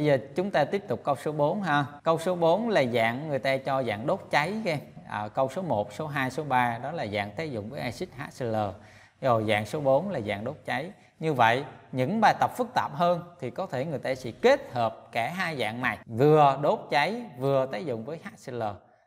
Bây giờ chúng ta tiếp tục câu số 4 ha. Câu số 4 là dạng người ta cho dạng đốt cháy các À, câu số 1, số 2, số 3 đó là dạng tác dụng với axit HCl. Rồi dạng số 4 là dạng đốt cháy. Như vậy, những bài tập phức tạp hơn thì có thể người ta sẽ kết hợp cả hai dạng này, vừa đốt cháy vừa tác dụng với HCl.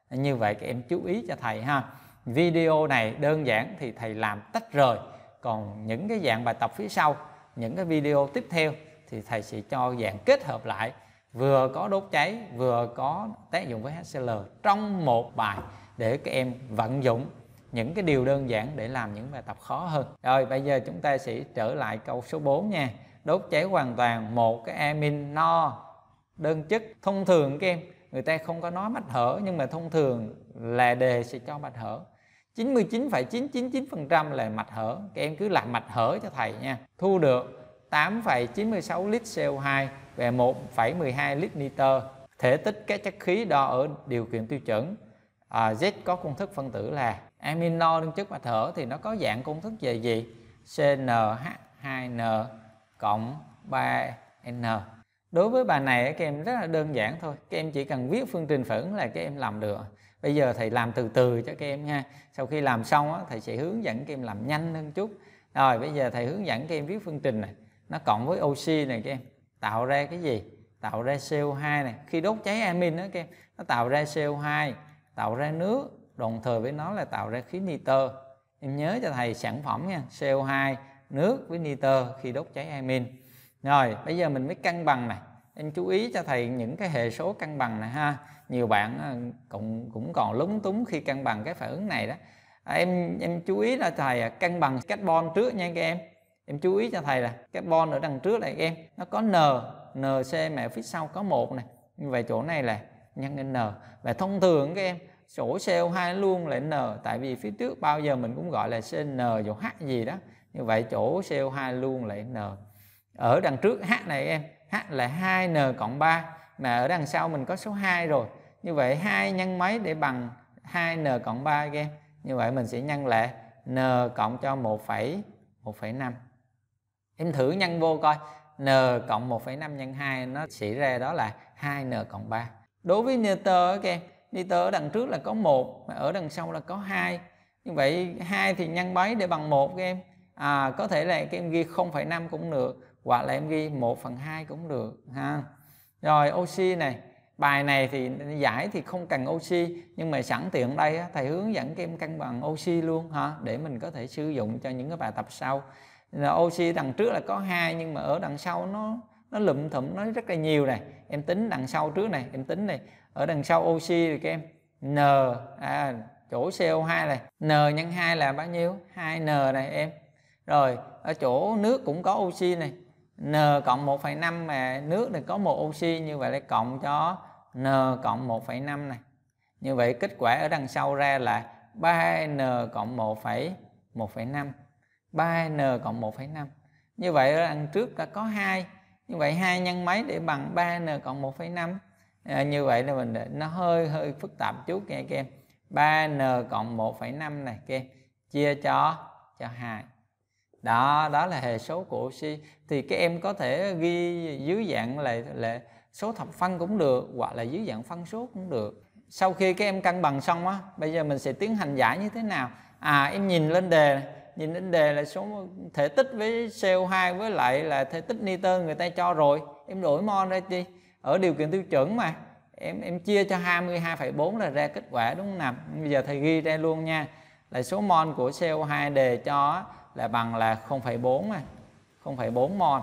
Như vậy các em chú ý cho thầy ha. Video này đơn giản thì thầy làm tách rời, còn những cái dạng bài tập phía sau, những cái video tiếp theo thì thầy sẽ cho dạng kết hợp lại vừa có đốt cháy vừa có tác dụng với HCL trong một bài để các em vận dụng những cái điều đơn giản để làm những bài tập khó hơn. Rồi bây giờ chúng ta sẽ trở lại câu số 4 nha. Đốt cháy hoàn toàn một cái amino đơn chất thông thường các em người ta không có nói mạch hở nhưng mà thông thường là đề sẽ cho mạch hở 99,999% là mạch hở các em cứ làm mạch hở cho thầy nha thu được 8,96 lít CO2 về 1,12 lít nitơ. Thể tích các chất khí đo ở điều kiện tiêu chuẩn. À, Z có công thức phân tử là amino đơn chất và thở thì nó có dạng công thức về gì? CNH2N cộng 3N. Đối với bài này các em rất là đơn giản thôi. Các em chỉ cần viết phương trình phản ứng là các em làm được. Bây giờ thầy làm từ từ cho các em nha. Sau khi làm xong á, thầy sẽ hướng dẫn các em làm nhanh hơn chút. Rồi bây giờ thầy hướng dẫn các em viết phương trình này nó cộng với oxy này các em tạo ra cái gì tạo ra CO2 này khi đốt cháy amin đó các em nó tạo ra CO2 tạo ra nước đồng thời với nó là tạo ra khí nitơ em nhớ cho thầy sản phẩm nha CO2 nước với nitơ khi đốt cháy amin rồi bây giờ mình mới cân bằng này em chú ý cho thầy những cái hệ số cân bằng này ha nhiều bạn ờ, cũng cũng còn lúng túng khi cân bằng cái phản ứng này đó à, em em chú ý là thầy à, cân bằng carbon trước nha các em em chú ý cho thầy là carbon ở đằng trước này em nó có n nc mà ở phía sau có một này như vậy chỗ này là nhân lên n và thông thường các em chỗ CO2 luôn là n tại vì phía trước bao giờ mình cũng gọi là CN dù H gì đó như vậy chỗ CO2 luôn là n ở đằng trước H này em H là 2n cộng 3 mà ở đằng sau mình có số 2 rồi như vậy 2 nhân mấy để bằng 2n cộng 3 các em như vậy mình sẽ nhân lại n cộng cho 1,5 em thử nhân vô coi n cộng 1,5 nhân 2 nó xảy ra đó là 2n cộng 3 đối với Newton các em Newton ở đằng trước là có 1 mà ở đằng sau là có 2 như vậy 2 thì nhân bấy để bằng 1 các em à, có thể là các em ghi 0,5 cũng được hoặc là em ghi 1 phần 2 cũng được ha rồi oxy này bài này thì giải thì không cần oxy nhưng mà sẵn tiện đây thầy hướng dẫn các em cân bằng oxy luôn ha để mình có thể sử dụng cho những cái bài tập sau là oxy đằng trước là có hai nhưng mà ở đằng sau nó nó lụm thụm nó rất là nhiều này em tính đằng sau trước này em tính này ở đằng sau oxy thì các em n à, chỗ CO2 này n nhân 2 là bao nhiêu 2n này em rồi ở chỗ nước cũng có oxy này n cộng 1,5 mà nước này có một oxy như vậy lại cộng cho n cộng 1,5 này như vậy kết quả ở đằng sau ra là 3n cộng 1,1,5 3n cộng 1,5 như vậy đằng trước đã có 2 như vậy 2 nhân mấy để bằng 3n cộng 1,5 à, như vậy là mình nó hơi hơi phức tạp chút nha các em 3n cộng 1,5 này các em chia cho cho 2 đó đó là hệ số của oxy thì các em có thể ghi dưới dạng là là số thập phân cũng được hoặc là dưới dạng phân số cũng được sau khi các em cân bằng xong á bây giờ mình sẽ tiến hành giải như thế nào à em nhìn lên đề này nhìn đến đề là số thể tích với CO2 với lại là thể tích nitơ người ta cho rồi em đổi mol ra chi ở điều kiện tiêu chuẩn mà em em chia cho 22,4 là ra kết quả đúng không nào bây giờ thầy ghi ra luôn nha là số mol của CO2 đề cho là bằng là 0,4 mà 0,4 mol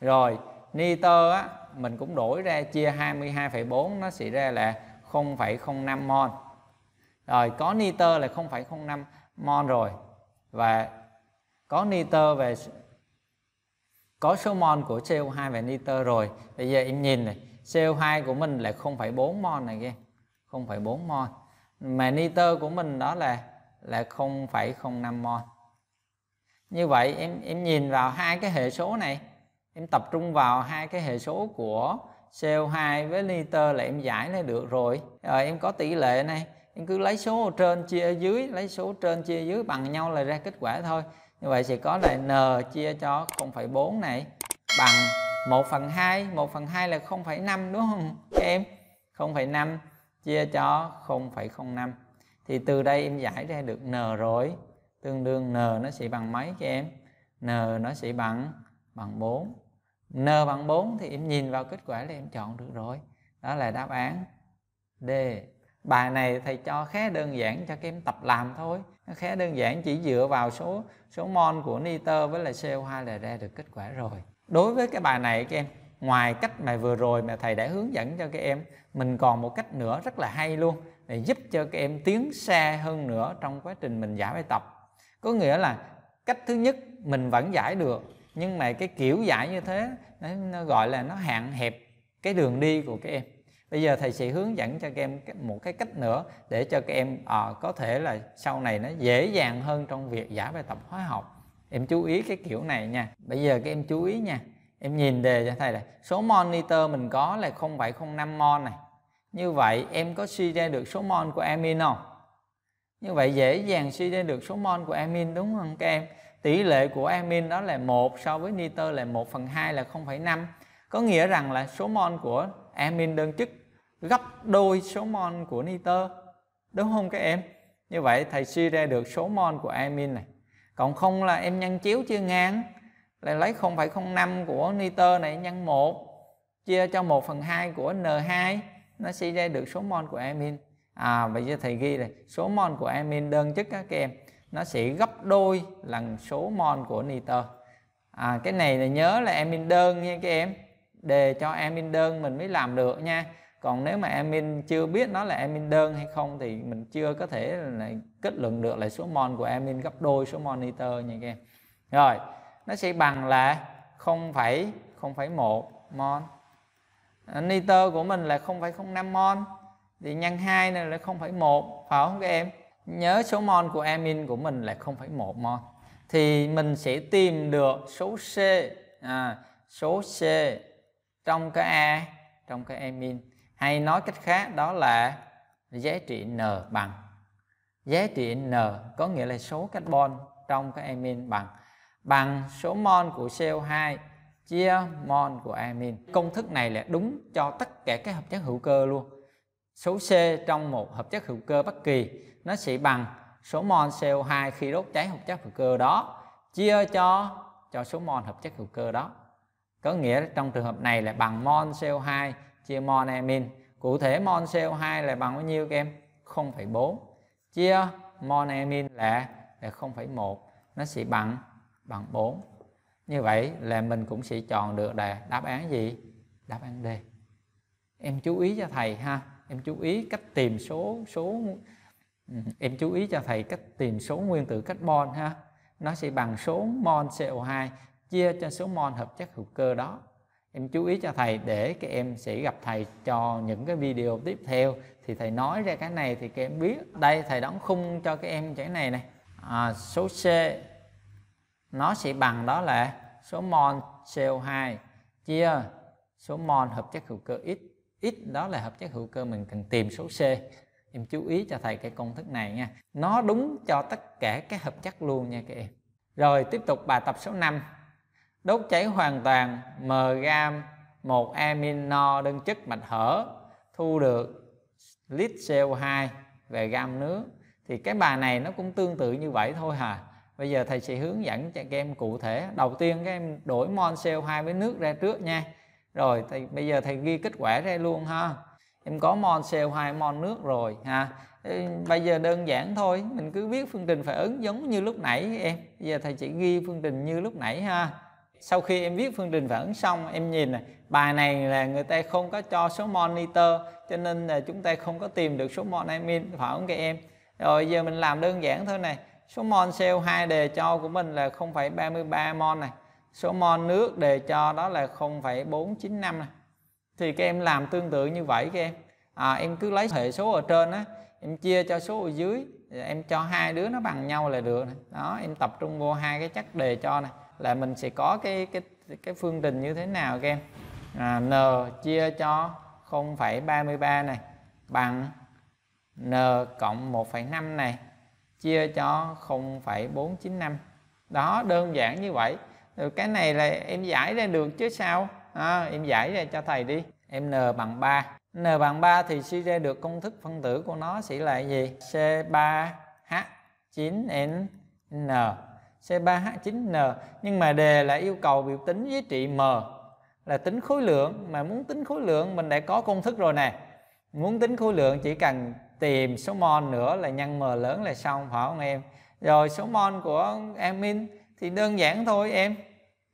rồi nitơ á mình cũng đổi ra chia 22,4 nó sẽ ra là 0,05 mol rồi có nitơ là 0,05 mol rồi và có nitơ về có số mol của CO2 và nitơ rồi bây giờ em nhìn này CO2 của mình là 0,4 mol này kia 0,4 mol mà nitơ của mình đó là là 0,05 mol như vậy em em nhìn vào hai cái hệ số này em tập trung vào hai cái hệ số của CO2 với nitơ là em giải này được rồi rồi ờ, em có tỷ lệ này anh cứ lấy số trên chia dưới lấy số trên chia dưới bằng nhau là ra kết quả thôi như vậy sẽ có là n chia cho 0,4 này bằng 1 phần 2 1 phần 2 là 0,5 đúng không em 0,5 chia cho 0,05 thì từ đây em giải ra được n rồi tương đương n nó sẽ bằng mấy các em n nó sẽ bằng bằng 4 n bằng 4 thì em nhìn vào kết quả là em chọn được rồi đó là đáp án D bài này thầy cho khá đơn giản cho các em tập làm thôi khá đơn giản chỉ dựa vào số số mol của nitơ với là CO2 là ra được kết quả rồi đối với cái bài này các em ngoài cách mà vừa rồi mà thầy đã hướng dẫn cho các em mình còn một cách nữa rất là hay luôn để giúp cho các em tiến xa hơn nữa trong quá trình mình giải bài tập có nghĩa là cách thứ nhất mình vẫn giải được nhưng mà cái kiểu giải như thế nó gọi là nó hạn hẹp cái đường đi của các em bây giờ thầy sẽ hướng dẫn cho các em một cái cách nữa để cho các em à, có thể là sau này nó dễ dàng hơn trong việc giải bài tập hóa học em chú ý cái kiểu này nha bây giờ các em chú ý nha em nhìn đề cho thầy là số monitor mình có là 0705 mon này như vậy em có suy ra được số mon của amin không? Như vậy dễ dàng suy ra được số mon của amin đúng không các em? Tỷ lệ của amin đó là 1 so với nitơ là 1 phần 2 là 0,5 Có nghĩa rằng là số mon của amin đơn chức gấp đôi số mol của nitơ đúng không các em như vậy thầy suy ra được số mol của amin này còn không là em nhân chiếu chia ngang lại lấy 0,05 của nitơ này nhân 1 chia cho 1 phần 2 của N2 nó sẽ ra được số mol của amin à vậy giờ thầy ghi này số mol của amin đơn chất các em nó sẽ gấp đôi lần số mol của nitơ à cái này là nhớ là amin đơn nha các em đề cho em đơn mình mới làm được nha còn nếu mà em chưa biết nó là em đơn hay không thì mình chưa có thể là kết luận được là số mon của em gấp đôi số monitor nha các em rồi nó sẽ bằng là 0,0,1 mon à, nitơ của mình là 0,05 mon thì nhân 2 này là 0,1 phải không các em nhớ số mon của amin của mình là 0,1 mon thì mình sẽ tìm được số C à, số C trong cái a trong cái emin hay nói cách khác đó là giá trị n bằng giá trị n có nghĩa là số carbon trong cái emin bằng bằng số mol của CO2 chia mol của amin. Công thức này là đúng cho tất cả các hợp chất hữu cơ luôn. Số C trong một hợp chất hữu cơ bất kỳ nó sẽ bằng số mol CO2 khi đốt cháy hợp chất hữu cơ đó chia cho cho số mol hợp chất hữu cơ đó có nghĩa trong trường hợp này là bằng mol CO2 chia mol amin cụ thể mol CO2 là bằng bao nhiêu các em 0,4 chia mol amin là là 0,1 nó sẽ bằng bằng 4 như vậy là mình cũng sẽ chọn được là đáp án gì đáp án D em chú ý cho thầy ha em chú ý cách tìm số số ừ, em chú ý cho thầy cách tìm số nguyên tử carbon ha nó sẽ bằng số mol CO2 chia cho số mol hợp chất hữu cơ đó em chú ý cho thầy để các em sẽ gặp thầy cho những cái video tiếp theo thì thầy nói ra cái này thì các em biết đây thầy đóng khung cho các em cái này này à, số C nó sẽ bằng đó là số mol CO2 chia số mol hợp chất hữu cơ X X đó là hợp chất hữu cơ mình cần tìm số C em chú ý cho thầy cái công thức này nha nó đúng cho tất cả các hợp chất luôn nha các em rồi tiếp tục bài tập số 5 đốt cháy hoàn toàn m gam một amino đơn chất mạch hở thu được lít CO2 về gam nước thì cái bài này nó cũng tương tự như vậy thôi hà bây giờ thầy sẽ hướng dẫn cho các em cụ thể đầu tiên các em đổi mol CO2 với nước ra trước nha rồi thầy bây giờ thầy ghi kết quả ra luôn ha em có mol CO2 mol nước rồi ha bây giờ đơn giản thôi mình cứ viết phương trình phản ứng giống như lúc nãy em bây giờ thầy chỉ ghi phương trình như lúc nãy ha sau khi em viết phương trình phản ứng xong em nhìn này bài này là người ta không có cho số monitor cho nên là chúng ta không có tìm được số mol amin phản ứng các em rồi giờ mình làm đơn giản thôi này số mon CO2 đề cho của mình là 0,33 mon này số mon nước đề cho đó là 0,495 này thì các em làm tương tự như vậy các em à, em cứ lấy hệ số ở trên á em chia cho số ở dưới em cho hai đứa nó bằng nhau là được này. đó em tập trung vô hai cái chất đề cho này là mình sẽ có cái cái cái phương trình như thế nào các em à, n chia cho 0,33 này bằng n cộng 1,5 này chia cho 0,495 đó đơn giản như vậy rồi ừ, cái này là em giải ra được chứ sao à, em giải ra cho thầy đi em n bằng 3 n bằng 3 thì suy ra được công thức phân tử của nó sẽ là gì C3H9N C3H9N nhưng mà đề là yêu cầu biểu tính giá trị M là tính khối lượng mà muốn tính khối lượng mình đã có công thức rồi nè muốn tính khối lượng chỉ cần tìm số mol nữa là nhân M lớn là xong phải không em rồi số mol của amin thì đơn giản thôi em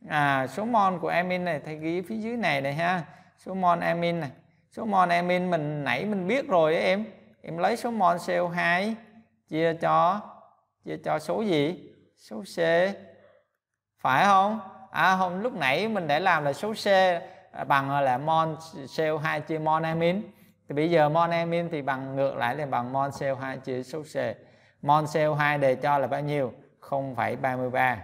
à số mol của amin này thầy ghi phía dưới này này ha số mol amin này số mol amin mình nãy mình biết rồi ấy, em em lấy số mol CO2 chia cho chia cho số gì số C phải không à không lúc nãy mình để làm là số C à, bằng là mon CO2 chia mon amin thì bây giờ mon amin thì bằng ngược lại là bằng mon CO2 chia số C mon CO2 đề cho là bao nhiêu 0,33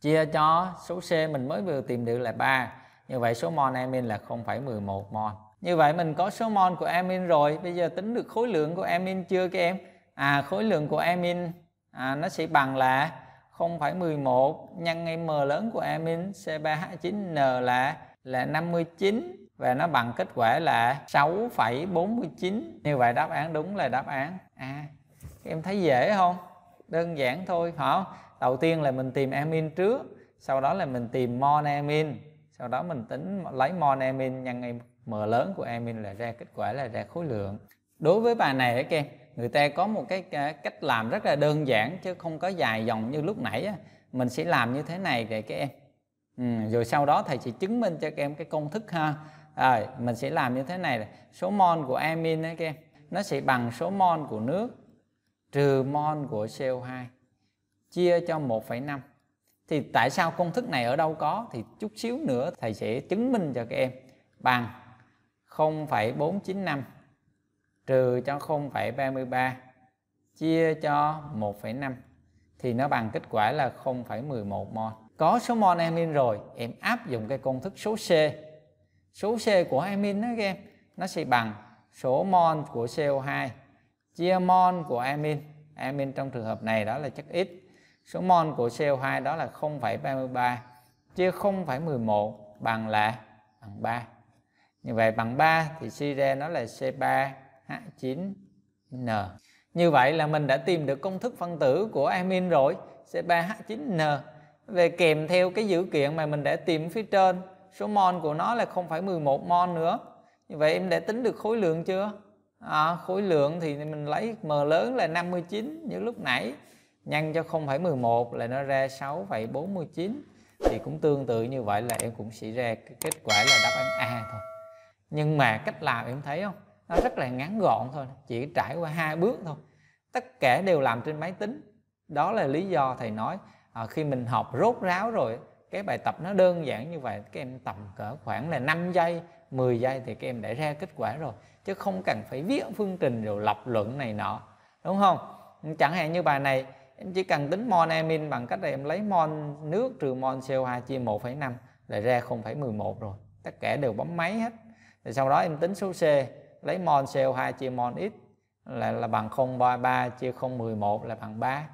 chia cho số C mình mới vừa tìm được là 3 như vậy số mol amin là 0,11 mon. như vậy mình có số mon của amin rồi bây giờ tính được khối lượng của amin chưa các em à khối lượng của amin à, nó sẽ bằng là 0,11 nhân ngay m lớn của amin C3H9N là là 59 và nó bằng kết quả là 6,49 như vậy đáp án đúng là đáp án A à, em thấy dễ không đơn giản thôi hả đầu tiên là mình tìm amin trước sau đó là mình tìm monamin sau đó mình tính lấy monamin nhân m lớn của amin là ra kết quả là ra khối lượng đối với bài này các em người ta có một cái cách làm rất là đơn giản chứ không có dài dòng như lúc nãy á. mình sẽ làm như thế này để các em ừ, rồi sau đó thầy sẽ chứng minh cho các em cái công thức ha rồi mình sẽ làm như thế này số mol của amin đấy các em nó sẽ bằng số mol của nước trừ mol của CO2 chia cho 1,5 thì tại sao công thức này ở đâu có thì chút xíu nữa thầy sẽ chứng minh cho các em bằng 0,495 trừ cho 0,33 chia cho 1,5 thì nó bằng kết quả là 0,11 mol. Có số mol amin rồi, em áp dụng cái công thức số C. Số C của amin đó các em, nó sẽ bằng số mol của CO2 chia mol của amin. Amin trong trường hợp này đó là chất X. Số mol của CO2 đó là 0,33 chia 0,11 bằng là bằng 3. Như vậy bằng 3 thì suy ra nó là C3 hạ 9N. Như vậy là mình đã tìm được công thức phân tử của amin rồi, C3H9N. Về kèm theo cái dữ kiện mà mình đã tìm phía trên, số mol của nó là không phải 11 mol nữa. Như vậy em đã tính được khối lượng chưa? À, khối lượng thì mình lấy M lớn là 59 như lúc nãy nhân cho 0,11 là nó ra 6,49 thì cũng tương tự như vậy là em cũng sẽ ra kết quả là đáp án A thôi nhưng mà cách làm em thấy không nó rất là ngắn gọn thôi chỉ trải qua hai bước thôi tất cả đều làm trên máy tính đó là lý do thầy nói à, khi mình học rốt ráo rồi cái bài tập nó đơn giản như vậy các em tầm cỡ khoảng là 5 giây 10 giây thì các em đã ra kết quả rồi chứ không cần phải viết phương trình rồi lập luận này nọ đúng không chẳng hạn như bài này em chỉ cần tính mon amin bằng cách là em lấy mon nước trừ mon CO2 chia 1,5 là ra 0,11 rồi tất cả đều bấm máy hết rồi sau đó em tính số C lấy mol CO 2 chia mol X là là bằng 0,3 chia 0,11 là bằng 3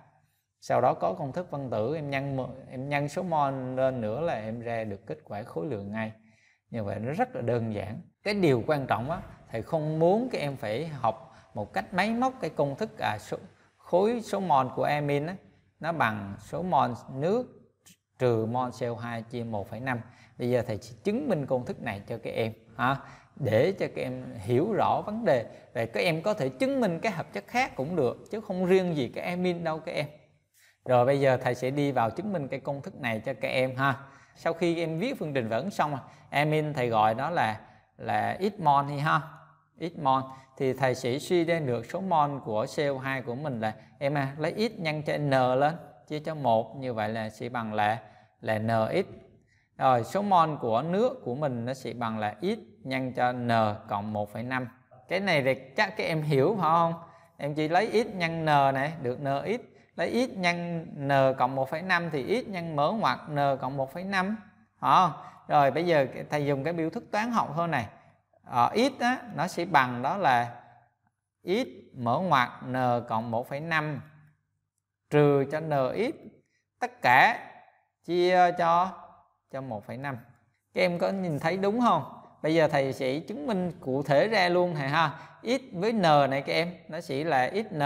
sau đó có công thức phân tử em nhân em nhân số mol lên nữa là em ra được kết quả khối lượng ngay như vậy nó rất là đơn giản cái điều quan trọng á thầy không muốn các em phải học một cách máy móc cái công thức à số, khối số mol của amin á nó bằng số mol nước trừ mol CO2 chia 1,5 bây giờ thầy sẽ chứng minh công thức này cho các em ha để cho các em hiểu rõ vấn đề để các em có thể chứng minh cái hợp chất khác cũng được chứ không riêng gì cái amin đâu các em rồi bây giờ thầy sẽ đi vào chứng minh cái công thức này cho các em ha sau khi em viết phương trình vẫn xong amin thầy gọi đó là là ít mon thì ha ít mon thì thầy sẽ suy ra được số mon của CO2 của mình là em à, lấy ít nhân cho n lên chia cho một như vậy là sẽ bằng là là nx rồi số mon của nước của mình nó sẽ bằng là ít nhân cho n cộng 1,5 cái này thì chắc các em hiểu phải không em chỉ lấy x nhân n này được n x lấy x nhân n cộng 1,5 thì x nhân mở ngoặc n cộng 1,5 à, rồi bây giờ thầy dùng cái biểu thức toán học hơn này ở ờ, x á, nó sẽ bằng đó là x mở ngoặc n cộng 1,5 trừ cho n nx tất cả chia cho cho 1,5 các em có nhìn thấy đúng không bây giờ thầy sẽ chứng minh cụ thể ra luôn thầy ha x với n này các em nó sẽ là xn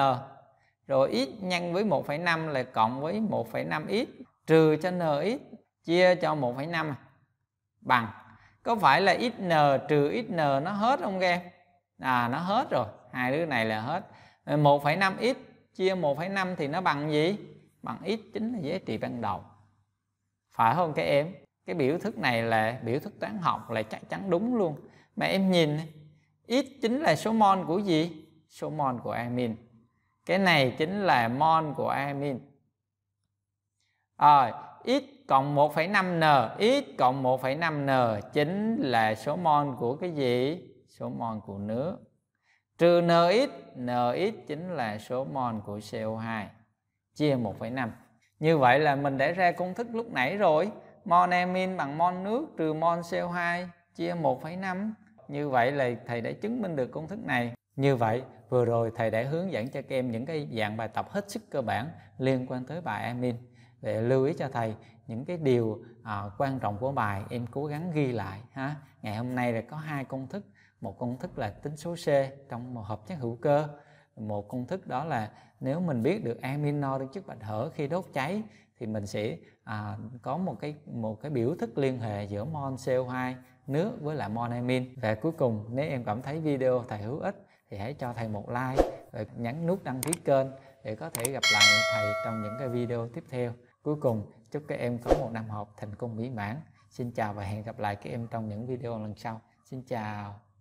rồi x nhân với 1,5 là cộng với 1,5x trừ cho n x chia cho 1,5 bằng có phải là xn trừ xn nó hết không các em à nó hết rồi hai đứa này là hết 1,5x chia 1,5 thì nó bằng gì bằng x chính là giá trị ban đầu phải không các em cái biểu thức này là biểu thức toán học là chắc chắn đúng luôn mà em nhìn x chính là số mol của gì số mol của amin cái này chính là mol của amin rồi à, x cộng 1,5n x cộng 1,5n chính là số mol của cái gì số mol của nước trừ nx nx chính là số mol của CO2 chia 1,5 như vậy là mình đã ra công thức lúc nãy rồi mon monamin bằng mon nước trừ mon CO2 chia 1,5. Như vậy là thầy đã chứng minh được công thức này. Như vậy, vừa rồi thầy đã hướng dẫn cho các em những cái dạng bài tập hết sức cơ bản liên quan tới bài amin. Để lưu ý cho thầy những cái điều à, quan trọng của bài em cố gắng ghi lại ha. Ngày hôm nay là có hai công thức, một công thức là tính số C trong một hợp chất hữu cơ một công thức đó là nếu mình biết được amino được chất bạch hở khi đốt cháy thì mình sẽ à, có một cái một cái biểu thức liên hệ giữa mon CO2 nước với lại mon amin và cuối cùng nếu em cảm thấy video thầy hữu ích thì hãy cho thầy một like và nhấn nút đăng ký kênh để có thể gặp lại thầy trong những cái video tiếp theo cuối cùng chúc các em có một năm học thành công mỹ mãn xin chào và hẹn gặp lại các em trong những video lần sau xin chào